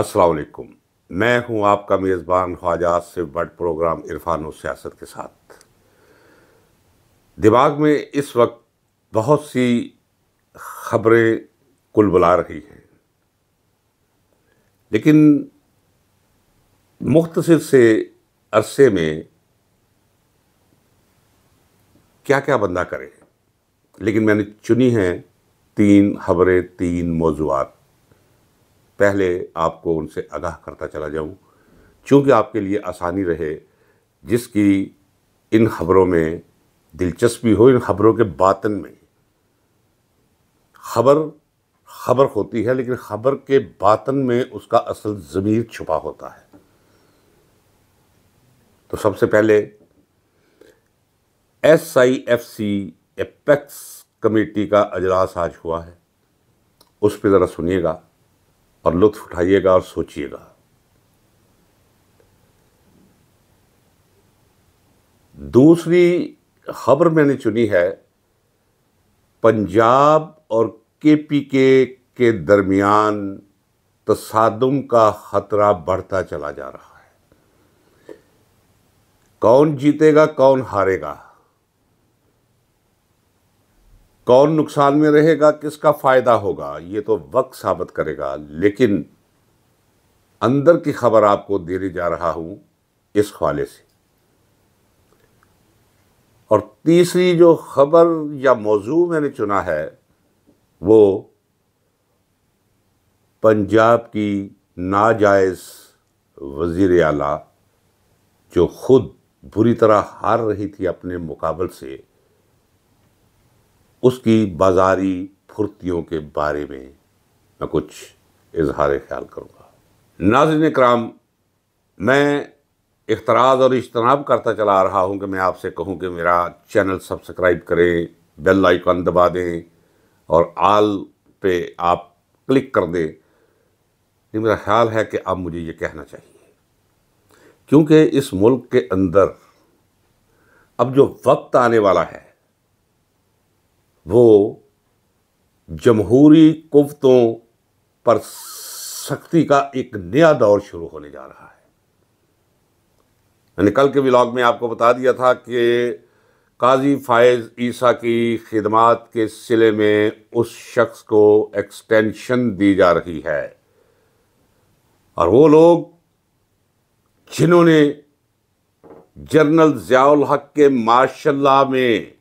असलकुम मैं हूं आपका मेज़बान ख्वाजा से बड प्रोग्राम इरफान और सियासत के साथ दिमाग में इस वक्त बहुत सी खबरें कुल बुला रही हैं लेकिन मुख्तर से अरसे में क्या क्या बंदा करे लेकिन मैंने चुनी हैं तीन खबरें तीन मौजूद पहले आपको उनसे आगाह करता चला जाऊं चूंकि आपके लिए आसानी रहे जिसकी इन खबरों में दिलचस्पी हो इन खबरों के बातन में खबर खबर होती है लेकिन खबर के बातन में उसका असल ज़मीर छुपा होता है तो सबसे पहले S I F C apex committee का अजलास आज हुआ है उस पर ज़रा सुनिएगा और लुत्फ उठाइएगा और सोचिएगा दूसरी खबर मैंने चुनी है पंजाब और केपीके के दरमियान तसादम का ख़तरा बढ़ता चला जा रहा है कौन जीतेगा कौन हारेगा कौन नुकसान में रहेगा किसका फ़ायदा होगा ये तो वक्त साबित करेगा लेकिन अंदर की खबर आपको देने जा रहा हूं इस हवाले से और तीसरी जो खबर या मौजू मैंने चुना है वो पंजाब की नाजायज़ वज़ी आला जो ख़ुद बुरी तरह हार रही थी अपने मुकाबल से उसकी बाजारी फुर्तियों के बारे में मैं कुछ इजहार ख्याल करूँगा नाजन कराम मैं इख्तराज और इजतनाब करता चला आ रहा हूँ कि मैं आपसे कहूँ कि मेरा चैनल सब्सक्राइब करें बेल आइकन दबा दें और आल पे आप क्लिक कर दें ये मेरा ख्याल है कि अब मुझे ये कहना चाहिए क्योंकि इस मुल्क के अंदर अब जो वक्त आने वाला है वो जमहूरी कुवतों पर सख्ती का एक नया दौर शुरू होने जा रहा है मैंने कल के व्लॉग में आपको बता दिया था कि काजी फायज़ ईसा की खिदमत के सिले में उस शख्स को एक्सटेंशन दी जा रही है और वो लोग जिन्होंने जनरल ज़ियाल हक के मार्शल्ला में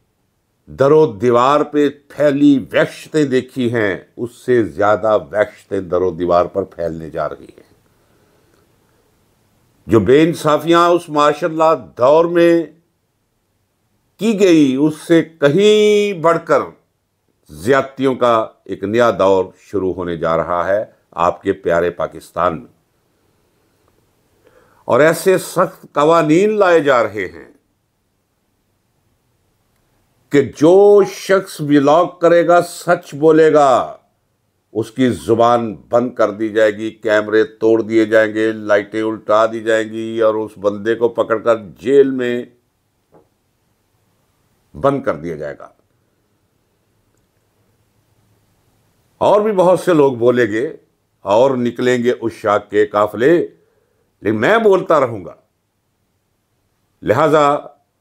दरो दीवार पे फैली वैक्षतें देखी हैं उससे ज़्यादा वैक्षतें दरो दीवार पर फैलने जा रही हैं जो बेइंसाफियाँ उस माशा दौर में की गई उससे कहीं बढ़कर ज्यादतियों का एक नया दौर शुरू होने जा रहा है आपके प्यारे पाकिस्तान में और ऐसे सख्त कवानीन लाए जा रहे हैं कि जो शख्स व्लॉग करेगा सच बोलेगा उसकी ज़ुबान बंद कर दी जाएगी कैमरे तोड़ दिए जाएंगे लाइटें उल्टा दी जाएंगी और उस बंदे को पकड़कर जेल में बंद कर दिया जाएगा और भी बहुत से लोग बोलेंगे और निकलेंगे उस शाख के काफले लेकिन मैं बोलता रहूंगा लिहाजा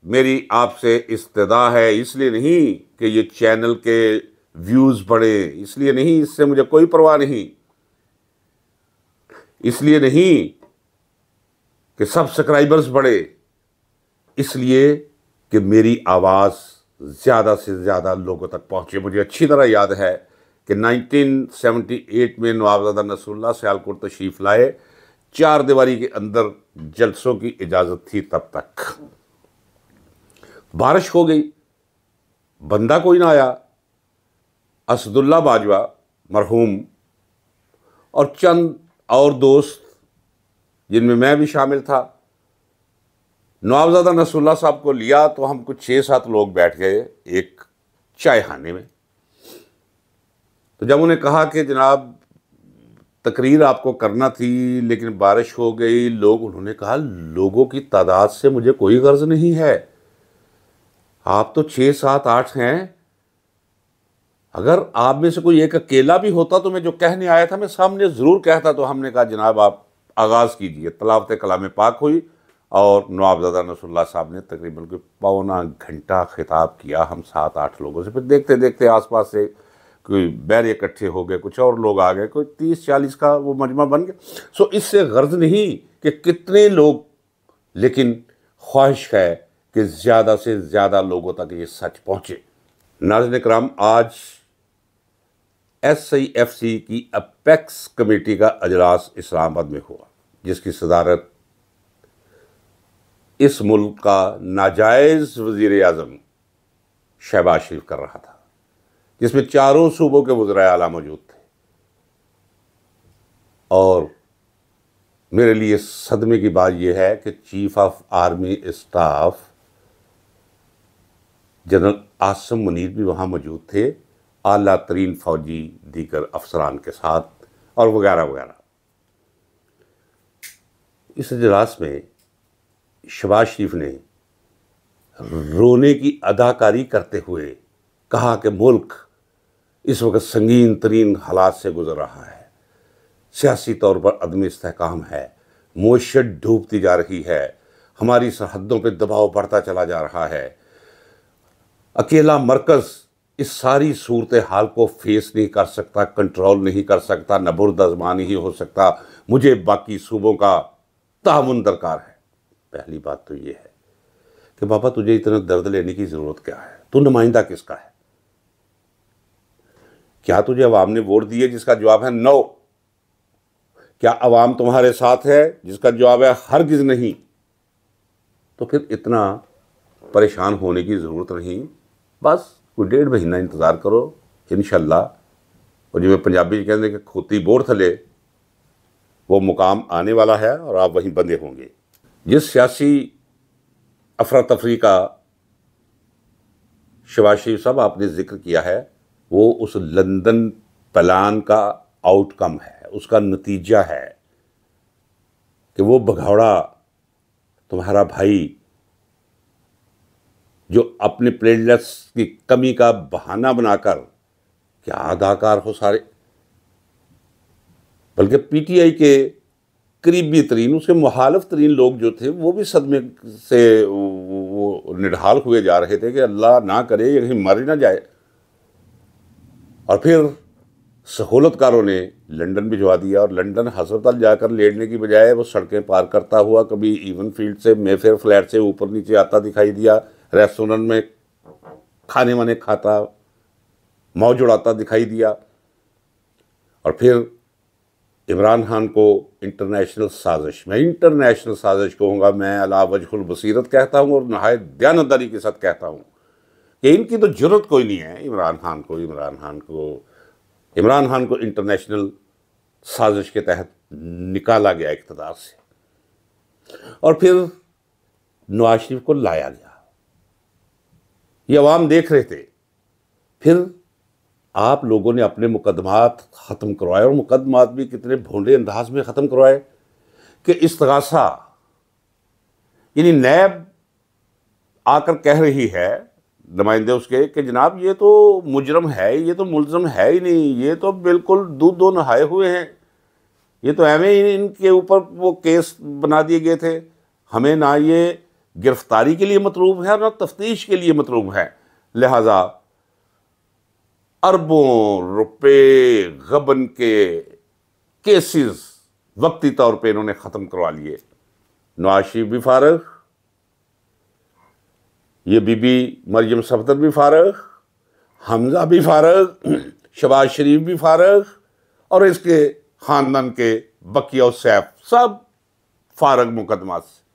मेरी आपसे इस्तदा है इसलिए नहीं कि ये चैनल के व्यूज़ बढ़े इसलिए नहीं इससे मुझे कोई परवाह नहीं इसलिए नहीं कि सब्सक्राइबर्स बढ़े इसलिए कि मेरी आवाज़ ज़्यादा से ज़्यादा लोगों तक पहुँचे मुझे अच्छी तरह याद है कि 1978 में नवाबजादा नसरुल्ला सयालकोट तशरीफ़ लाए चार दीवारी के अंदर जलसों की इजाज़त थी तब तक बारिश हो गई बंदा कोई ना आया असदुल्ला बाजवा मरहूम और चंद और दोस्त जिनमें मैं भी शामिल था नवाबजादा नसरुल्ला साहब को लिया तो हम कुछ छः सात लोग बैठ गए एक चाय खाने में तो जब उन्हें कहा कि जनाब तकरीर आपको करना थी लेकिन बारिश हो गई लोग उन्होंने कहा लोगों की तादाद से मुझे कोई गर्ज नहीं है आप तो छः सात आठ हैं अगर आप में से कोई एक अकेला भी होता तो मैं जो कहने आया था मैं सामने ज़रूर कहता तो हमने कहा जनाब आप आगाज़ कीजिए तलावत कलाम पाक हुई और नवाबजादा नसरुल्ला साहब ने तकरीबन कोई पौना घंटा खिताब किया हम सात आठ लोगों से फिर देखते देखते आसपास से कोई बैर इकट्ठे हो गए कुछ और लोग आ गए कोई तीस चालीस का वो मजमा बन गया सो इससे गर्ज नहीं कि कितने लोग लेकिन ख्वाहिश है कि ज़्यादा से ज़्यादा लोगों तक ये सच पहुँचे नाजन कराम आज एस आई एफ सी की अपेक्स कमेटी का अजलास इस्लामाबाद में हुआ जिसकी सदारत इस मुल्क का नाजायज़ वज़ी अजम शहबाज शरीफ कर रहा था जिसमें चारों सूबों के वज्र आला मौजूद थे और मेरे लिए सदमे की बात यह है कि chief of army staff general Asim Munir भी वहाँ मौजूद थे अला तरीन फ़ौजी दीगर अफसरान के साथ और वगैरह वगैरह इस अजलास में शबाज शरीफ ने रोने की अदाकारी करते हुए कहा कि मुल्क इस वक्त संगीन तरीन हालात से गुजर रहा है सियासी तौर पर अदम इसकाम है मोशत डूबती जा रही है हमारी सरहदों पर दबाव बढ़ता चला जा रहा है अकेला मरकज़ इस सारी सूरत हाल को फेस नहीं कर सकता कंट्रोल नहीं कर सकता नबरदजमान ही हो सकता मुझे बाकी सूबों का तान दरकार है पहली बात तो ये है कि बाबा तुझे इतना दर्द लेने की ज़रूरत क्या है तू नुमाइंदा किसका है क्या तुझे अवाम ने वोट दिए जिसका जवाब है नो क्या अवाम तुम्हारे साथ है जिसका जवाब है हरगिज़ नहीं तो फिर इतना परेशान होने की ज़रूरत नहीं बस कोई डेढ़ महीना इंतज़ार करो ਇਨਸ਼ਾਅੱਲਾ और जिमें पंजाबी कहते हैं कि खोती बोर थले वो मुकाम आने वाला है और आप वहीं बंधे होंगे जिस सियासी अफरा तफरी का शबाज शरीफ साहब आपने जिक्र किया है वो उस लंदन प्लान का आउटकम है उसका नतीजा है कि वो भगौड़ा तुम्हारा भाई जो अपने प्लेटलेट्स की कमी का बहाना बनाकर क्या अदाकार हो सारे बल्कि पीटीआई के करीबी तरीन उसके मुहालफ तरीन लोग जो थे वो भी सदमे से वो निढाल हुए जा रहे थे कि अल्लाह ना करे ये कहीं मर ना जाए और फिर सहूलतकारों ने लंदन भिजवा दिया और लंदन हस्पताल जाकर लेटने की बजाय वो सड़कें पार करता हुआ कभी इवन फील्ड से मेफेयर फ्लैट से ऊपर नीचे आता दिखाई दिया रेस्टोरेंट में खाने वाने खाता मौज उड़ाता दिखाई दिया और फिर इमरान खान को इंटरनेशनल साजिश मैं इंटरनेशनल साजिश कहूँगा मैं अला वजहुल बसीरत कहता हूँ और नहाय दयानदारी के साथ कहता हूँ कि इनकी तो जरूरत कोई नहीं है इमरान खान को इमरान खान को इमरान खान को इंटरनेशनल साजिश के तहत निकाला गया इकतदार से और फिर नवाज शरीफ को लाया गया ये अवाम देख रहे थे फिर आप लोगों ने अपने मुकदमात ख़त्म करवाए और मुकदमात भी कितने भोंडे अंदाज में ख़त्म करवाए कि इस इसतगासा यानी नैब आकर कह रही है नुमाइंदे उसके कि जनाब ये तो मुजरम है ये तो मुलजम है ही नहीं ये तो बिल्कुल दूध दो नहाए हुए हैं ये तो एवें ही इनके ऊपर वो केस बना दिए गए थे हमें ना ये गिरफ्तारी के लिए मतलूब है ना तफ्तीश के लिए मतलूब है लिहाजा अरबों रुपये गबन के केसेस वक्ती तौर पे इन्होंने ख़त्म करवा लिए नवाज शरीफ भी फारग ये बीबी मरियम सफदर भी फारग हमजा भी फारग शबाज शरीफ भी फारग और इसके ख़ानदान के बकिया सैफ सब फारग मुकदमा से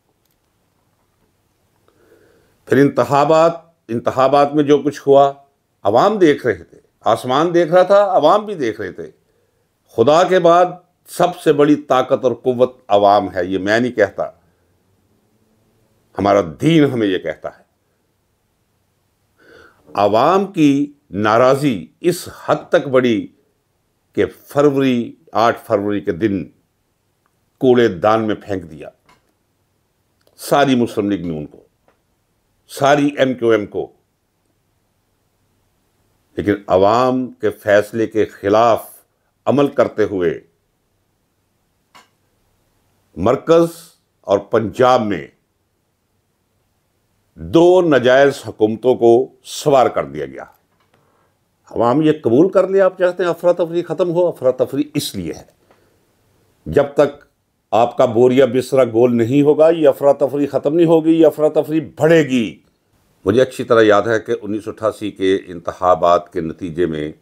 फिर इंतहाबात इंतहाबात में जो कुछ हुआ अवाम देख रहे थे आसमान देख रहा था अवाम भी देख रहे थे खुदा के बाद सबसे बड़ी ताकत और क़वत अवाम है ये मैं नहीं कहता हमारा दीन हमें यह कहता है अवाम की नाराज़ी इस हद तक बढ़ी कि फरवरी आठ फरवरी के दिन कूड़ेदान में फेंक दिया सारी मुस्लिम लीग ने उनको सारी एम क्यू एम को लेकिन अवाम के फैसले के खिलाफ अमल करते हुए मरकज़ और पंजाब में दो नजायज़ हुकूमतों को सवार कर दिया गया आवाम यह कबूल कर लिया आप चाहते हैं अफरा तफरी ख़त्म हो अफरा तफरी इसलिए है जब तक आपका बोरिया बिस्तरा गोल नहीं होगा ये अफरा तफरी ख़त्म नहीं होगी ये अफरा तफरी बढ़ेगी मुझे अच्छी तरह याद है कि उन्नीस के इंतबात के नतीजे में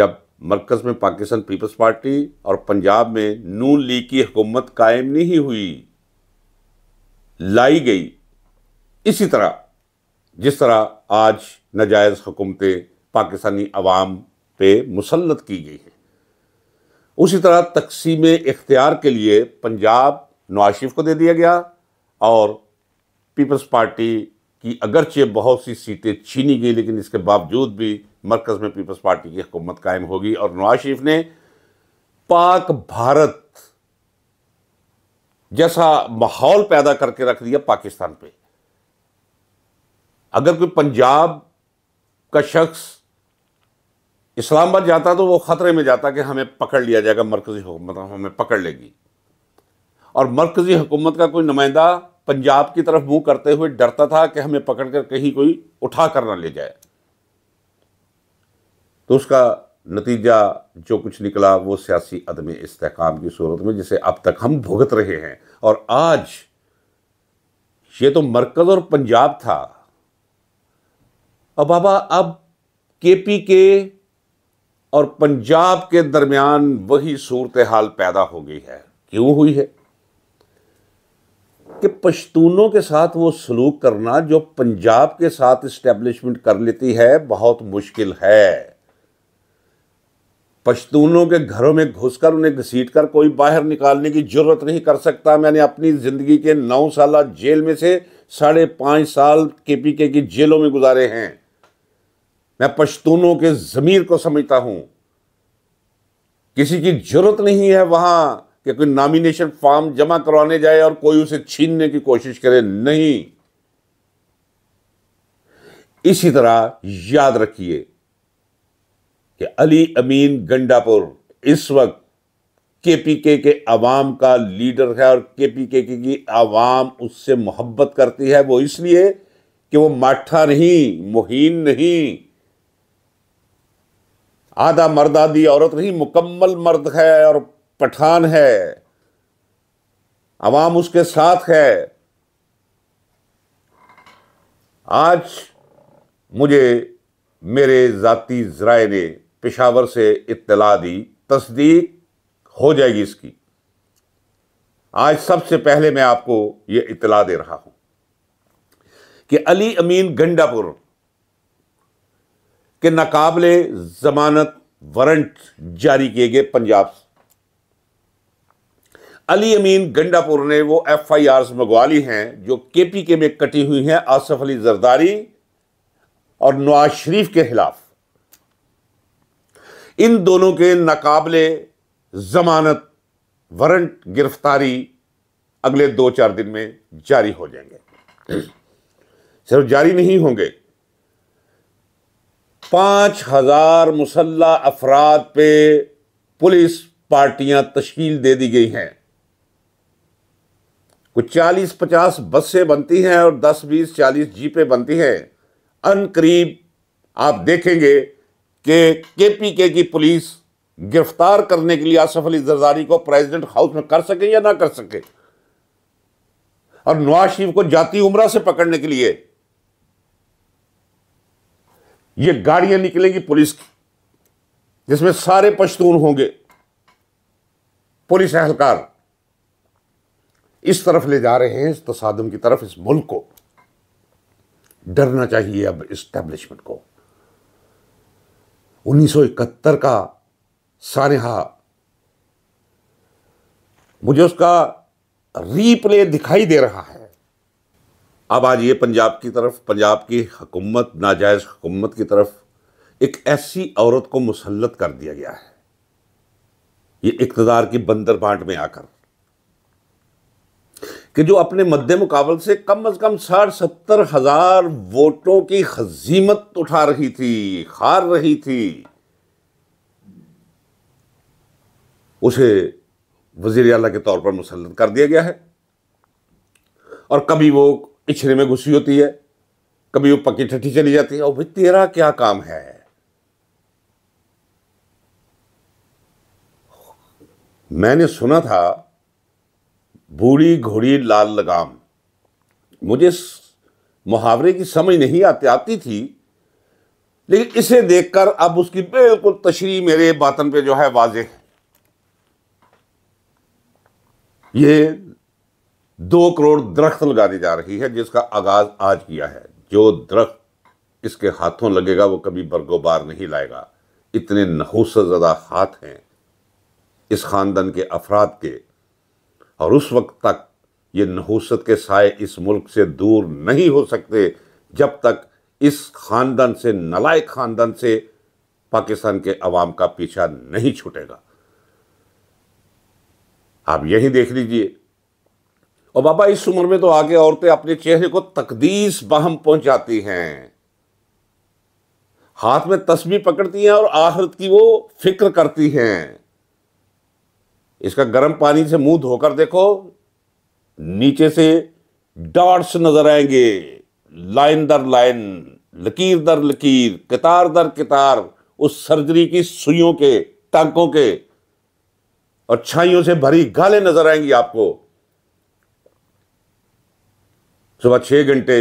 जब मरकज़ में पाकिस्तान पीपल्स पार्टी और पंजाब में नून लीग की हुकूमत कायम नहीं हुई लाई गई इसी तरह जिस तरह आज नजायज़ हुकूमतें पाकिस्तानी अवाम पे मुसलत की गई हैं उसी तरह तकसीम इख्तियार के लिए पंजाब नवाज शरीफ को दे दिया गया और पीपल्स पार्टी की अगरचे बहुत सी सीटें छीनी गई लेकिन इसके बावजूद भी मरकज़ में पीपल्स पार्टी की हुकूमत कायम होगी और नवाज शरीफ ने पाक भारत जैसा माहौल पैदा करके रख दिया पाकिस्तान पे अगर कोई पंजाब का शख्स इस्लामाबाद जाता तो वो ख़तरे में जाता कि हमें पकड़ लिया जाएगा मरकज़ी हुकूमत मतलब हमें पकड़ लेगी और मरकज़ी हुकूमत का कोई नुमाइंदा पंजाब की तरफ मुंह करते हुए डरता था कि हमें पकड़ कर कहीं कोई उठा कर ना ले जाए तो उसका नतीजा जो कुछ निकला वो सियासी अदम इस्तेकाम की सूरत में जिसे अब तक हम भुगत रहे हैं और आज ये तो मरकज़ और पंजाब था और बाबा अब के पी के और पंजाब के दरमियान वही सूरत हाल पैदा हो गई है क्यों हुई है कि पश्तूनों के साथ वो सलूक करना जो पंजाब के साथ इस्टेब्लिशमेंट कर लेती है बहुत मुश्किल है पश्तूनों के घरों में घुसकर उन्हें घसीट कर कोई बाहर निकालने की जरूरत नहीं कर सकता मैंने अपनी ज़िंदगी के नौ साल जेल में से साढ़े पांच साल के पी के की जेलों में गुजारे हैं मैं पश्तूनों के ज़मीर को समझता हूं किसी की जरूरत नहीं है वहां कि कोई नॉमिनेशन फॉर्म जमा करवाने जाए और कोई उसे छीनने की कोशिश करे नहीं इसी तरह याद रखिए कि अली अमीन गंडापुर इस वक्त केपीके के आवाम का लीडर है और केपीके की आवाम उससे मोहब्बत करती है वो इसलिए कि वो माठा नहीं मोहीन नहीं आधा मर्द आधी औरत नहीं मुकम्मल मर्द है और पठान है आवाम उसके साथ है आज मुझे मेरे ज़ाती ज़राए ने पेशावर से इत्तला दी तस्दीक हो जाएगी इसकी आज सबसे पहले मैं आपको यह इतला दे रहा हूं कि अली अमीन गंडापुर के नाकाबले जमानत वारंट जारी किए गए पंजाब अली अमीन गंडापुर ने वो एफ आई आर मंगवा ली हैं जो के पी के में कटी हुई हैं आसफ अली जरदारी और नवाज शरीफ के खिलाफ इन दोनों के नाकाबले जमानत वारंट गिरफ्तारी अगले दो चार दिन में जारी हो जाएंगे सिर्फ जारी नहीं होंगे पाँच हज़ार मुसल्ह अफराद पे पुलिस पार्टियां तश्कील दे दी गई हैं कुछ चालीस पचास बसें बनती हैं और दस बीस चालीस जीपें बनती हैं अन करीब आप देखेंगे कि के पी के की पुलिस गिरफ्तार करने के लिए आसफ अली जरदारी को प्रेसिडेंट हाउस में कर सके या ना कर सके और नवाज शरीफ को जाती उम्र से पकड़ने के लिए ये गाड़ियां निकलेंगी पुलिस की जिसमें सारे पश्तून होंगे पुलिस एहलकार इस तरफ ले जा रहे हैं इस तसादम की तरफ इस मुल्क को डरना चाहिए अब इस्टेब्लिशमेंट को 1971 का सानहा मुझे उसका रीप्ले दिखाई दे रहा है अब आज ये पंजाब की तरफ पंजाब की हुकूमत नाजायज़ हुकूमत की तरफ एक ऐसी औरत को मुसलत कर दिया गया है ये इकतदार की बंदर बांट में आकर कि जो अपने मद्दे मुकाबल से कम अज़ कम साठ सत्तर हज़ार वोटों की हजीमत उठा रही थी हार रही थी उसे वजीर अला के तौर पर मुसलत कर दिया गया है और कभी वो इछरे में घुसी होती है कभी वो पक्की ठट्ठी चली जाती है और भाई तेरा क्या काम है मैंने सुना था बूढ़ी घोड़ी लाल लगाम मुझे मुहावरे की समझ नहीं आती आती थी लेकिन इसे देखकर अब उसकी बिल्कुल तशरी मेरे बातन पे जो है वाजे है ये दो करोड़ दरख्त लगाने जा रही है जिसका आगाज आज किया है जो दरख्त इसके हाथों लगेगा वो कभी बरगोबार नहीं लाएगा इतने नहूस ज्यादा हाथ हैं इस ख़ानदान के अफराद के और उस वक्त तक ये नहूसत के साय इस मुल्क से दूर नहीं हो सकते जब तक इस ख़ानदान से नलायक ख़ानदान से पाकिस्तान के अवाम का पीछा नहीं छूटेगा आप यही देख लीजिए और बाबा इस उम्र में तो आगे औरतें अपने चेहरे को तकदीस बहम पहुंचाती हैं हाथ में तस्बी पकड़ती हैं और आहरत की वो फिक्र करती हैं इसका गर्म पानी से मुंह धोकर देखो नीचे से डॉट्स नजर आएंगे लाइन दर लाइन लकीर दर लकीर कतार दर कतार उस सर्जरी की सुइयों के टांकों के और छाइयों से भरी गाले नजर आएंगी आपको सुबह छः घंटे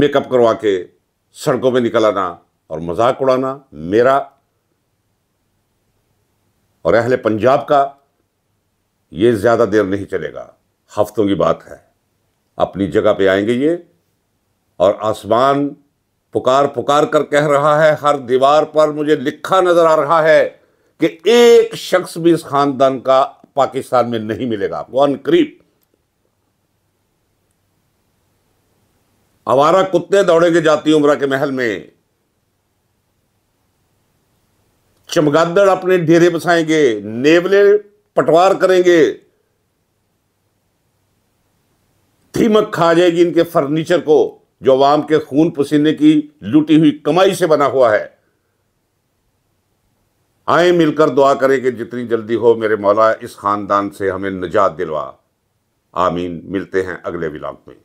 मेकअप करवा के सड़कों पे निकल आना और मजाक उड़ाना मेरा और अहले पंजाब का ये ज़्यादा देर नहीं चलेगा हफ्तों की बात है अपनी जगह पे आएंगे ये और आसमान पुकार पुकार कर कह रहा है हर दीवार पर मुझे लिखा नज़र आ रहा है कि एक शख्स भी इस खानदान का पाकिस्तान में नहीं मिलेगा वन करीब आवारा कुत्ते दौड़ेंगे जाती उम्र के महल में चमगादड़ अपने डेरे बसाएंगे नेवले पटवार करेंगे थीमक खा जाएगी इनके फर्नीचर को जो आवाम के खून पसीने की लूटी हुई कमाई से बना हुआ है आए मिलकर दुआ करें कि जितनी जल्दी हो मेरे मौला इस खानदान से हमें निजात दिलवा आमीन मिलते हैं अगले विलाग में